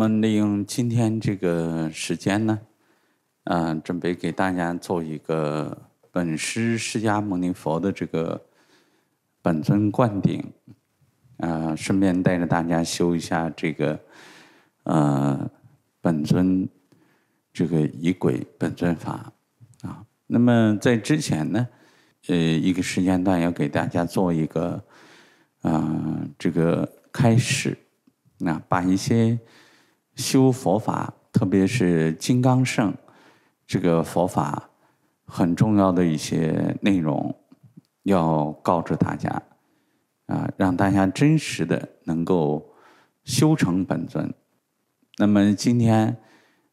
我们利用今天这个时间呢，啊，准备给大家做一个本师释迦牟尼佛的这个本尊灌顶，啊，顺便带着大家修一下这个，呃，本尊这个仪轨本尊法啊。那么在之前呢，呃，一个时间段要给大家做一个啊，这个开始，那把一些。修佛法，特别是金刚圣这个佛法很重要的一些内容，要告知大家啊，让大家真实的能够修成本尊。那么今天，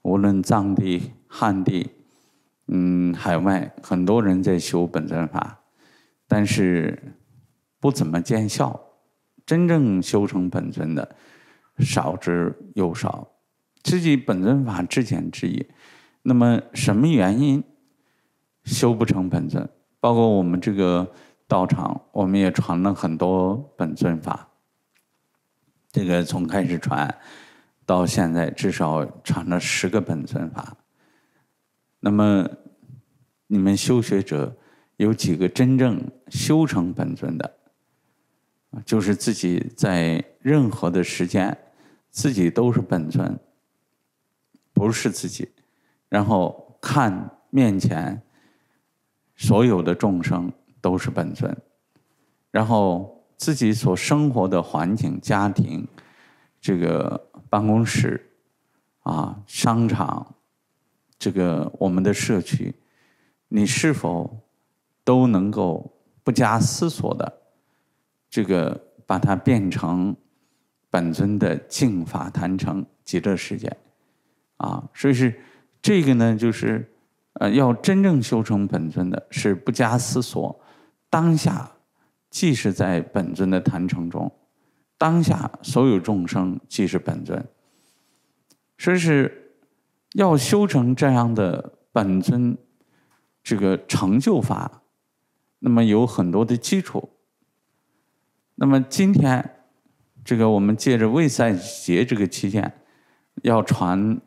无论藏地、汉地，嗯，海外，很多人在修本尊法，但是不怎么见效，真正修成本尊的少之又少。自己本尊法至简之一，那么什么原因修不成本尊？包括我们这个道场，我们也传了很多本尊法。这个从开始传到现在，至少传了十个本尊法。那么你们修学者有几个真正修成本尊的？就是自己在任何的时间，自己都是本尊。不是自己，然后看面前所有的众生都是本尊，然后自己所生活的环境、家庭、这个办公室啊、商场、这个我们的社区，你是否都能够不加思索的这个把它变成本尊的净法坛城极乐世界？啊，所以是这个呢，就是呃，要真正修成本尊的，是不加思索，当下，既是在本尊的坛城中，当下所有众生即是本尊，所以是要修成这样的本尊这个成就法，那么有很多的基础。那么今天这个我们借着未赛节这个期间，要传。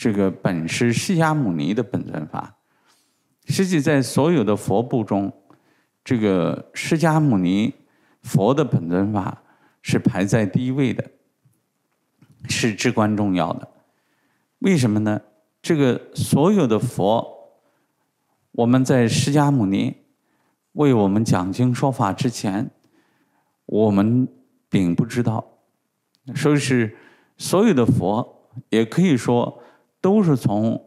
这个本是释迦牟尼的本尊法，实际在所有的佛部中，这个释迦牟尼佛的本尊法是排在第一位的，是至关重要的。为什么呢？这个所有的佛，我们在释迦牟尼为我们讲经说法之前，我们并不知道，说是所有的佛，也可以说。都是从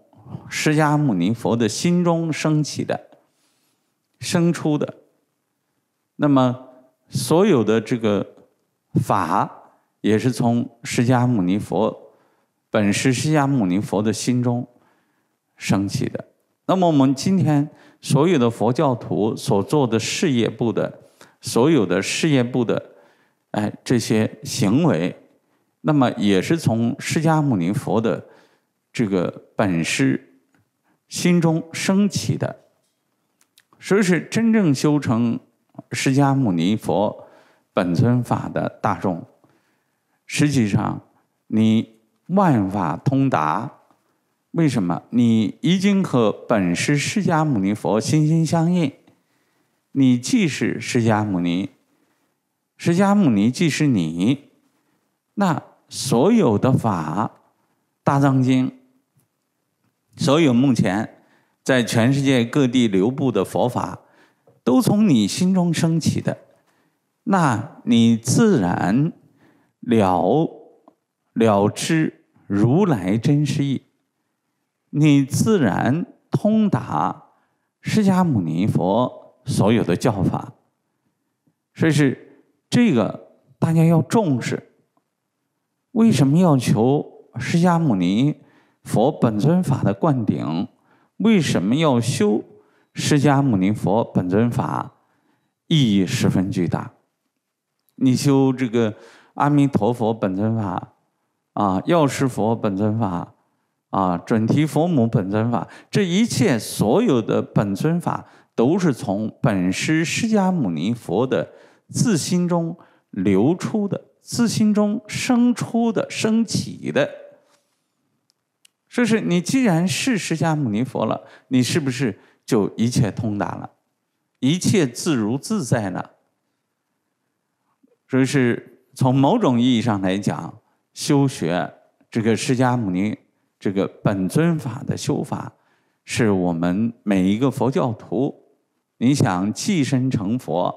释迦牟尼佛的心中升起的、生出的。那么，所有的这个法，也是从释迦牟尼佛本是释迦牟尼佛的心中升起的。那么，我们今天所有的佛教徒所做的事业部的所有的事业部的哎这些行为，那么也是从释迦牟尼佛的。这个本师心中升起的，所以是真正修成释迦牟尼佛本尊法的大众。实际上，你万法通达，为什么？你已经和本师释迦牟尼佛心心相印，你既是释迦牟尼，释迦牟尼既是你，那所有的法大藏经。所有目前在全世界各地流布的佛法，都从你心中升起的，那你自然了了知如来真实意，你自然通达释迦牟尼佛所有的教法，所以是这个大家要重视。为什么要求释迦牟尼？佛本尊法的灌顶，为什么要修释迦牟尼佛本尊法？意义十分巨大。你修这个阿弥陀佛本尊法，啊，药师佛本尊法，啊，准提佛母本尊法，这一切所有的本尊法，都是从本师释迦牟尼佛的自心中流出的，自心中生出的，升起的。说是你既然是释迦牟尼佛了，你是不是就一切通达了，一切自如自在了？所以是从某种意义上来讲，修学这个释迦牟尼这个本尊法的修法，是我们每一个佛教徒，你想寄身成佛、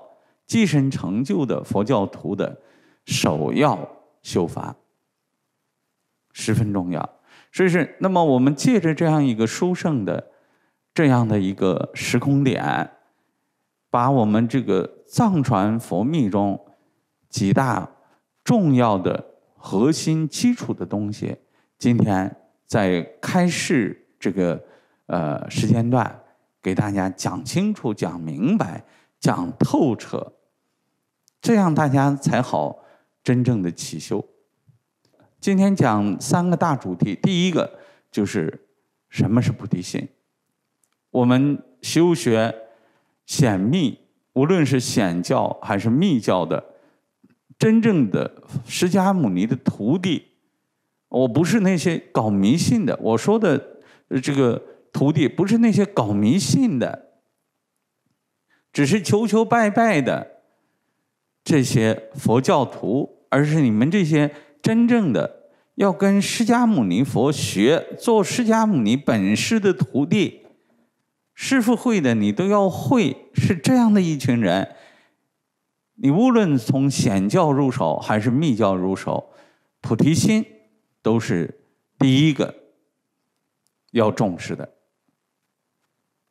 寄身成就的佛教徒的首要修法，十分重要。这是那么我们借着这样一个书圣的这样的一个时空点，把我们这个藏传佛密中几大重要的核心基础的东西，今天在开示这个呃时间段给大家讲清楚、讲明白、讲透彻，这样大家才好真正的起修。今天讲三个大主题，第一个就是什么是菩提心。我们修学显密，无论是显教还是密教的，真正的释迦牟尼的徒弟，我不是那些搞迷信的。我说的这个徒弟，不是那些搞迷信的，只是求求拜拜的这些佛教徒，而是你们这些。真正的要跟释迦牟尼佛学，做释迦牟尼本师的徒弟，师傅会的你都要会，是这样的一群人。你无论从显教入手还是密教入手，菩提心都是第一个要重视的。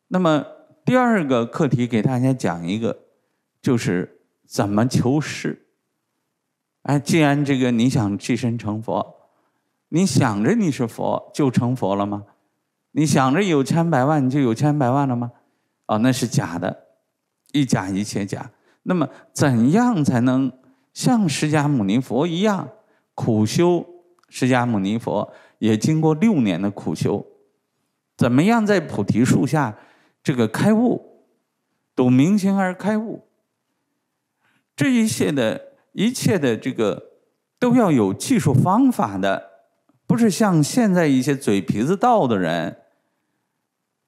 那么第二个课题给大家讲一个，就是怎么求师。哎，既然这个你想自身成佛，你想着你是佛就成佛了吗？你想着有千百万，你就有千百万了吗？哦，那是假的，一假一切假。那么怎样才能像释迦牟尼佛一样苦修？释迦牟尼佛也经过六年的苦修，怎么样在菩提树下这个开悟，懂明心而开悟？这一切的。一切的这个都要有技术方法的，不是像现在一些嘴皮子道的人、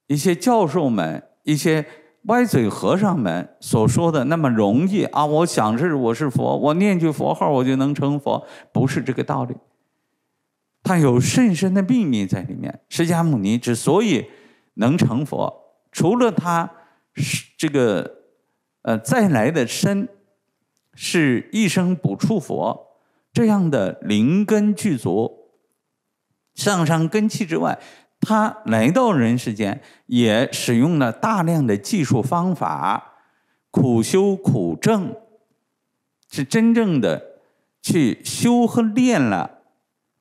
一些教授们、一些歪嘴和尚们所说的那么容易啊！我想是我是佛，我念句佛号我就能成佛，不是这个道理。他有甚深的秘密在里面。释迦牟尼之所以能成佛，除了他是这个呃再来的身。是一生不触佛这样的灵根具足、上上根器之外，他来到人世间也使用了大量的技术方法苦修苦证，是真正的去修和练了，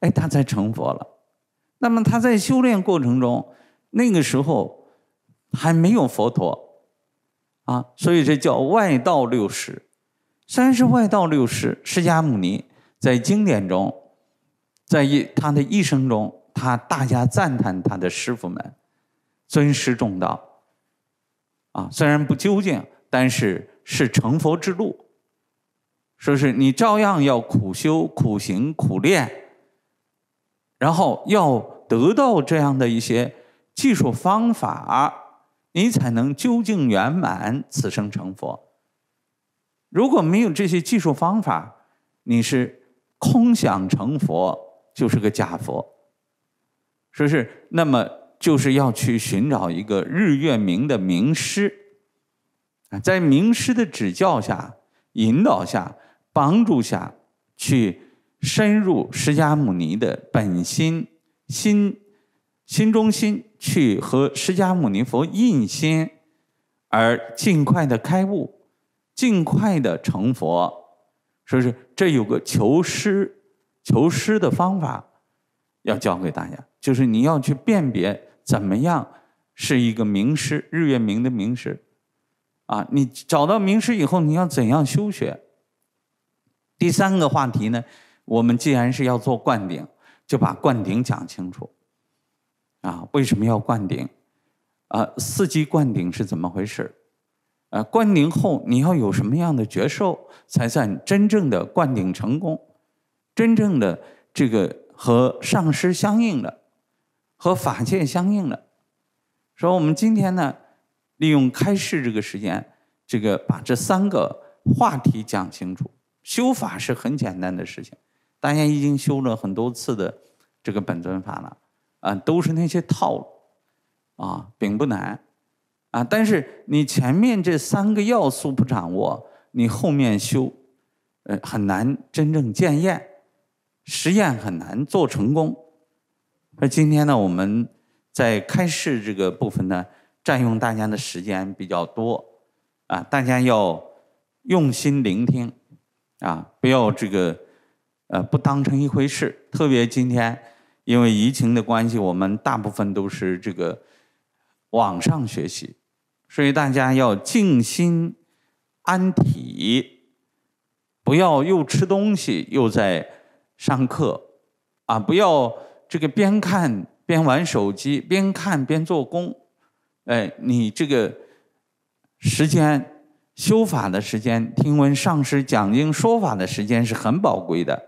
哎，他才成佛了。那么他在修炼过程中，那个时候还没有佛陀啊，所以这叫外道六识。三十外道六师，释迦牟尼在经典中，在一他的一生中，他大家赞叹他的师傅们，尊师重道啊。虽然不究竟，但是是成佛之路。说是你照样要苦修、苦行、苦练，然后要得到这样的一些技术方法，你才能究竟圆满，此生成佛。如果没有这些技术方法，你是空想成佛，就是个假佛。说是那么，就是要去寻找一个日月明的名师，在名师的指教下、引导下、帮助下，去深入释迦牟尼的本心、心、心中心，去和释迦牟尼佛印心，而尽快的开悟。尽快的成佛，所以说这有个求师、求师的方法，要教给大家，就是你要去辨别怎么样是一个名师，日月明的名师，啊，你找到名师以后，你要怎样修学？第三个话题呢，我们既然是要做灌顶，就把灌顶讲清楚，啊，为什么要灌顶？啊，四级灌顶是怎么回事？啊，灌顶后你要有什么样的觉受，才算真正的灌顶成功？真正的这个和上师相应的，和法界相应的。说我们今天呢，利用开示这个时间，这个把这三个话题讲清楚。修法是很简单的事情，大家已经修了很多次的这个本尊法了，啊，都是那些套路，啊，并不难。啊，但是你前面这三个要素不掌握，你后面修，呃，很难真正检验，实验很难做成功。那今天呢，我们在开示这个部分呢，占用大家的时间比较多，啊，大家要用心聆听，啊，不要这个，呃，不当成一回事。特别今天，因为疫情的关系，我们大部分都是这个网上学习。所以大家要静心安体，不要又吃东西又在上课，啊，不要这个边看边玩手机，边看边做工。哎，你这个时间修法的时间，听闻上师讲经说法的时间是很宝贵的，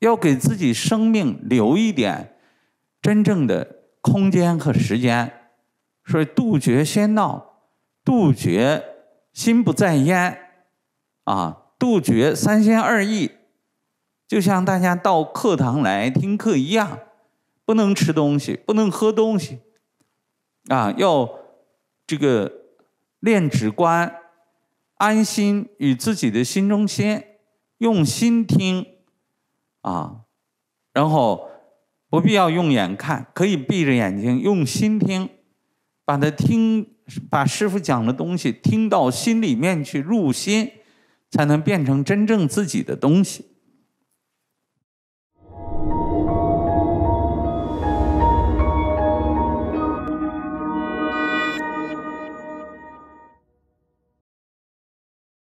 要给自己生命留一点真正的空间和时间，所以杜绝喧闹。杜绝心不在焉，啊，杜绝三心二意，就像大家到课堂来听课一样，不能吃东西，不能喝东西，啊，要这个练直观，安心与自己的心中先用心听，啊，然后不必要用眼看，可以闭着眼睛用心听，把它听。把师傅讲的东西听到心里面去入心，才能变成真正自己的东西。